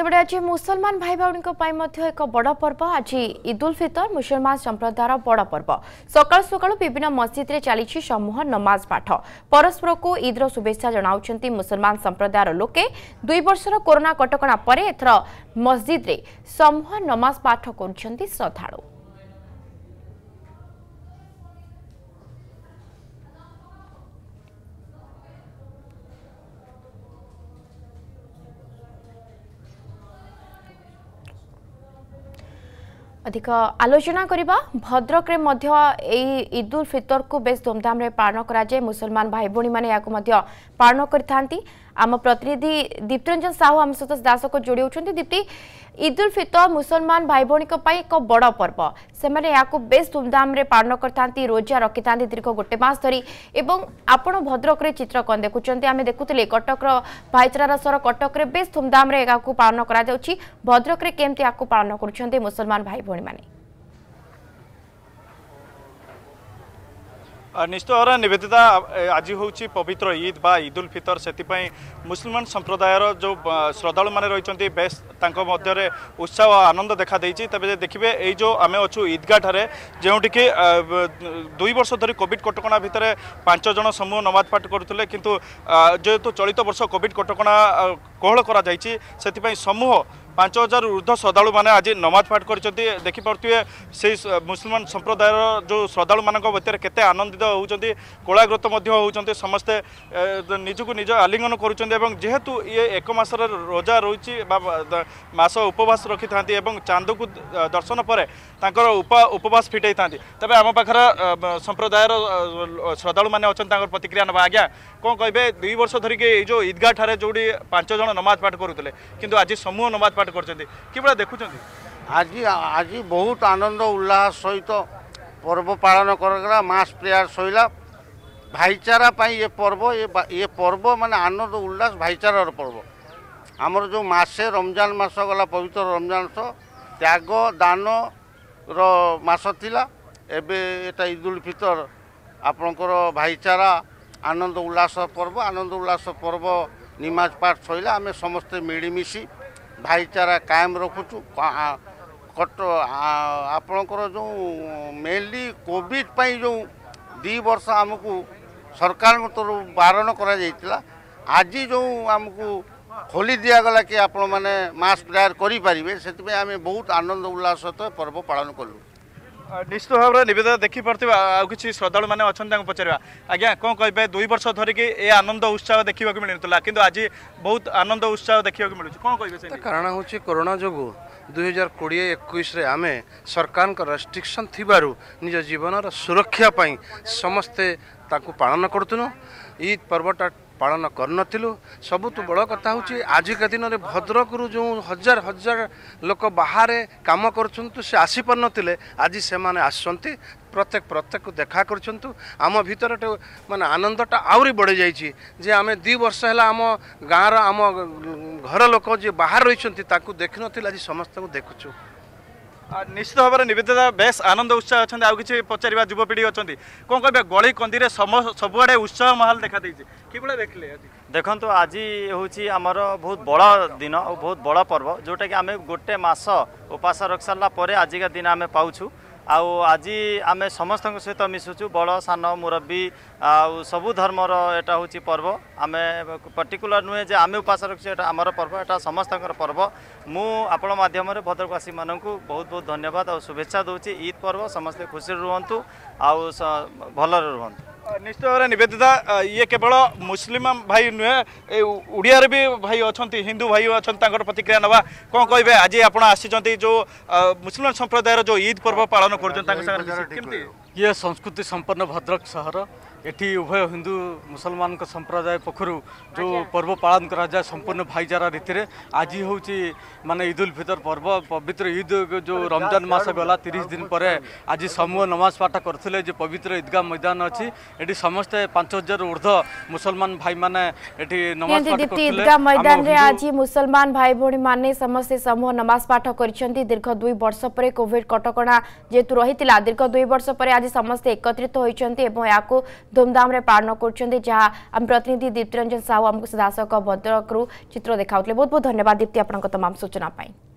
मुसलमान सलमान भाइभी एक बड पर्व आज ईद उल फितर मुसलमान सम्प्रदा बड पर्व सकालु सकालु विभिन्न मस्जिद्रे चाल समूह नमाज पाठ परस्पर परस्परक इद्र शुभेच्छा जनाउँछ मुसलमान सम्प्रदाय लोके दुई वर्ष कोरोना कटकणा एउटा मस्जिद्रे समूह नमाज पाठ कर श्रद्धालु अधिक आलोचना करवा भद्रक ईद उल फितर को बे धूमधाम पालन कराए मुसलमान भाई भाई मैंने पालन कर आम प्रतिनिधि दीप्तिरंजन साहू आम सहित दासक जोड़ी होती दीप्ति ईदुल फितर मुसलमान भाई भाई एक बड़ पर्व से बेस धूमधाम पालन करता रोजा रखि था दीर्घ गोटे मस धरी और आपण भद्रक चित्रकन देखुं आम देखुले कटक भाईचारार सर कटक बेस धूमधाम पालन कर भद्रक केमती या पालन कर मुसलमान भाई भाई ନିଶ୍ଚିତ ଭାବରେ ନିବେଦିତା ଆଜି ହେଉଛି ପବିତ୍ର ଇଦ୍ ବା ଇଦ୍ ଉଲ୍ ଫିତର ସେଥିପାଇଁ ମୁସଲମାନ ସମ୍ପ୍ରଦାୟର ଯେଉଁ ଶ୍ରଦ୍ଧାଳୁମାନେ ରହିଛନ୍ତି ବେଶ୍ ତାଙ୍କ ମଧ୍ୟରେ ଉତ୍ସାହ ଆନନ୍ଦ ଦେଖାଦେଇଛି ତେବେ ଦେଖିବେ ଏଇ ଯେଉଁ ଆମେ ଅଛୁ ଇଦ୍ଗାଠାରେ ଯେଉଁଠିକି ଦୁଇ ବର୍ଷ ଧରି କୋଭିଡ଼ କଟକଣା ଭିତରେ ପାଞ୍ଚ ଜଣ ସମୂହ ନମାଜ ପାଠ କରୁଥିଲେ କିନ୍ତୁ ଯେହେତୁ ଚଳିତ ବର୍ଷ କୋଭିଡ଼ କଟକଣା କୋହଳ କରାଯାଇଛି ସେଥିପାଇଁ ସମୂହ ପାଞ୍ଚ ହଜାର ଉର୍ଦ୍ଧ୍ୱ ଶ୍ରଦ୍ଧାଳୁମାନେ ଆଜି ନମାଜ ପାଠ କରିଛନ୍ତି ଦେଖିପାରୁଥିବେ ସେଇ ମୁସଲମାନ ସମ୍ପ୍ରଦାୟର ଯେଉଁ ଶ୍ରଦ୍ଧାଳୁମାନଙ୍କ ଭିତରେ କେତେ ଆନନ୍ଦିତ ହେଉଛନ୍ତି କୋଳାଗ୍ରତ ମଧ୍ୟ ହେଉଛନ୍ତି ସମସ୍ତେ ନିଜକୁ ନିଜ ଆଲିଙ୍ଗନ କରୁଛନ୍ତି ଏବଂ ଯେହେତୁ ଇଏ ଏକ ମାସରେ ରୋଜା ରହିଛି ବା ମାସ ଉପବାସ ରଖିଥାନ୍ତି ଏବଂ ଚାନ୍ଦକୁ ଦର୍ଶନ ପରେ ତାଙ୍କର ଉପବାସ ଫିଟାଇଥାନ୍ତି ତେବେ ଆମ ପାଖରେ ସମ୍ପ୍ରଦାୟର ଶ୍ରଦ୍ଧାଳୁମାନେ ଅଛନ୍ତି ତାଙ୍କର ପ୍ରତିକ୍ରିୟା ନେବା ଆଜ୍ଞା କ'ଣ କହିବେ ଦୁଇ ବର୍ଷ ଧରିକି ଏଇ ଯେଉଁ ଇଦ୍ଗାଠାରେ ଯେଉଁଠି ପାଞ୍ଚ ଜଣ ନମାଜ ପାଠ କରୁଥିଲେ କିନ୍ତୁ ଆଜି ସମୂହ ନମାଜ পাঠ করছেন কিভাবে দেখুছেন আজি আজি বহুত আনন্দ উল্লাস সহিত পর্ব পালন করা মাস প্রেয়ার সইলা ভাইচারা পাই এ পর্ব এ পর্ব মানে আনন্দ উল্লাস ভাইচারার পর্ব আমার যে মাসে রমজান মাস গলা পবিত্র রমজান মাস ত্যাগ দানর মাস লা এবে এটা ঈদ উল ফিতর আপনার ভাইচারা আনন্দ উল্লাস পর্ব আনন্দ উল্লাস পর্ব নিমাজ পাঠ সইলে আমি সমস্তে মিলিমিশি ଭାଇଚାରା କାଏମ ରଖୁଛୁ କଟ ଆପଣଙ୍କର ଯେଉଁ ମେନଲି କୋଭିଡ଼ ପାଇଁ ଯେଉଁ ଦୁଇ ବର୍ଷ ଆମକୁ ସରକାରଙ୍କ ତରଫରୁ ବାରଣ କରାଯାଇଥିଲା ଆଜି ଯେଉଁ ଆମକୁ ଖୋଲି ଦିଆଗଲା କି ଆପଣମାନେ ମାସ୍କ ବ୍ୟବହାର କରିପାରିବେ ସେଥିପାଇଁ ଆମେ ବହୁତ ଆନନ୍ଦ ଉଲ୍ଲାସ ସହିତ ପର୍ବ ପାଳନ କଲୁ ନିଶ୍ଚିତ ଭାବରେ ନିବେଦନ ଦେଖିପାରୁଥିବା ଆଉ କିଛି ଶ୍ରଦ୍ଧାଳୁମାନେ ଅଛନ୍ତି ତାଙ୍କୁ ପଚାରିବା ଆଜ୍ଞା କ'ଣ କହିବେ ଦୁଇ ବର୍ଷ ଧରିକି ଏ ଆନନ୍ଦ ଉତ୍ସାହ ଦେଖିବାକୁ ମିଳୁନଥିଲା କିନ୍ତୁ ଆଜି ବହୁତ ଆନନ୍ଦ ଉତ୍ସାହ ଦେଖିବାକୁ ମିଳୁଛି କ'ଣ କହିବେ କାରଣ ହେଉଛି କରୋନା ଯୋଗୁଁ ଦୁଇହଜାର କୋଡ଼ିଏ ଏକୋଇଶରେ ଆମେ ସରକାରଙ୍କ ରେଷ୍ଟ୍ରିକ୍ସନ୍ ଥିବାରୁ ନିଜ ଜୀବନର ସୁରକ୍ଷା ପାଇଁ ସମସ୍ତେ ତାକୁ ପାଳନ କରୁଥିଲୁ ଇଦ୍ ପର୍ବଟା ପାଳନ କରିନଥିଲୁ ସବୁଠୁ ବଡ଼ କଥା ହେଉଛି ଆଜିକା ଦିନରେ ଭଦ୍ରକରୁ ଯେଉଁ ହଜାର ହଜାର ଲୋକ ବାହାରେ କାମ କରୁଛନ୍ତି ସେ ଆସିପାରୁନଥିଲେ ଆଜି ସେମାନେ ଆସୁଛନ୍ତି ପ୍ରତ୍ୟେକ ପ୍ରତ୍ୟେକକୁ ଦେଖା କରୁଛନ୍ତୁ ଆମ ଭିତରେ ମାନେ ଆନନ୍ଦଟା ଆହୁରି ବଢ଼ିଯାଇଛି ଯେ ଆମେ ଦୁଇ ବର୍ଷ ହେଲା ଆମ ଗାଁର ଆମ ଘର ଲୋକ ଯିଏ ବାହାରେ ରହିଛନ୍ତି ତାକୁ ଦେଖିନଥିଲେ ଆଜି ସମସ୍ତଙ୍କୁ ଦେଖୁଛୁ ନିଶ୍ଚିତ ଭାବରେ ନିବେଦିତା ବେଶ ଆନନ୍ଦ ଉତ୍ସାହ ଅଛନ୍ତି ଆଉ କିଛି ପଚାରିବା ଯୁବପିଢ଼ି ଅଛନ୍ତି କ'ଣ କହିବା ଗଳି କନ୍ଦିରେ ସବୁଆଡ଼େ ଉତ୍ସାହ ମାହଲ ଦେଖାଦେଇଛି କିଭଳିଆ ଦେଖିଲେ ଦେଖନ୍ତୁ ଆଜି ହେଉଛି ଆମର ବହୁତ ବଡ଼ ଦିନ ଆଉ ବହୁତ ବଡ଼ ପର୍ବ ଯେଉଁଟାକି ଆମେ ଗୋଟେ ମାସ ଉପାସ ରଖି ସାରିଲା ପରେ ଆଜିକା ଦିନ ଆମେ ପାଉଛୁ ଆଉ ଆଜି ଆମେ ସମସ୍ତଙ୍କ ସହିତ ମିଶୁଛୁ ବଡ଼ ସାନ ମୁରବୀ ଆଉ ସବୁ ଧର୍ମର ଏଇଟା ହେଉଛି ପର୍ବ ଆମେ ପର୍ଟିକୁଲାର ନୁହେଁ ଯେ ଆମେ ଉପାସ ରଖିଛୁ ଏଇଟା ଆମର ପର୍ବ ଏଇଟା ସମସ୍ତଙ୍କର ପର୍ବ ମୁଁ ଆପଣ ମାଧ୍ୟମରେ ଭଦ୍ରକବାସୀମାନଙ୍କୁ ବହୁତ ବହୁତ ଧନ୍ୟବାଦ ଆଉ ଶୁଭେଚ୍ଛା ଦେଉଛି ଇଦ୍ ପର୍ବ ସମସ୍ତେ ଖୁସିରେ ରୁହନ୍ତୁ ଆଉ ଭଲରେ ରୁହନ୍ତୁ ନିଶ୍ଚିତ ଭାବରେ ନିବେଦିତା ଇଏ କେବଳ ମୁସଲିମ ଭାଇ ନୁହେଁ ଏ ଓଡ଼ିଆରେ ବି ଭାଇ ଅଛନ୍ତି ହିନ୍ଦୁ ଭାଇ ଅଛନ୍ତି ତାଙ୍କର ପ୍ରତିକ୍ରିୟା ନେବା କ'ଣ କହିବେ ଆଜି ଆପଣ ଆସିଛନ୍ତି ଯେଉଁ ମୁସଲିମ ସମ୍ପ୍ରଦାୟର ଯେଉଁ ଇଦ୍ ପର୍ବ ପାଳନ କରୁଛନ୍ତି ତାଙ୍କ ସାଙ୍ଗରେ ଇଏ ସଂସ୍କୃତି ସମ୍ପନ୍ନ ଭଦ୍ରକ ସହର এটি উভয় হিন্দু মুসলমান সম্প্রদায় পক্ষর যে পর্ব পালন করা যায় সম্পূর্ণ ভাইচারা রীতিরে আজি হচ্ছে মানে ঈদ উল ফিতর পর্ব পবিত্র ঈদ যে রমজান মাস গলা তিরিশ দিন পরে আজি সমূহ নমাজ পাঠ করলে যে পবিত্র ঈদগাহ ময়দান অছি এটি সমস্তে পাঁচ হাজার ঊর্ধ্ব মুসলমান ভাই মানে এটি নমাজ পাঠ করলে ঈদগাহ ময়দানে আজি মুসলমান ভাই ভনী মানে সমস্তে সমূহ নমাজ পাঠ করেছেন দীর্ঘ দুই বর্ষ পরে কোভিড কটকণা যেহেতু রহিলা দীর্ঘ দুই বর্ষ পরে আজি সমস্তে একত্রিত হয়েছেন এবং এখন धुमधाम पार्लन गर्ु जहाँ आम प्रतिनिधि दिप्ती रञ्जन साहुम शासक भद्रक चित्त देखाउँदै बहुत बहुत धन्यवाद तमाम आपम सूचनाप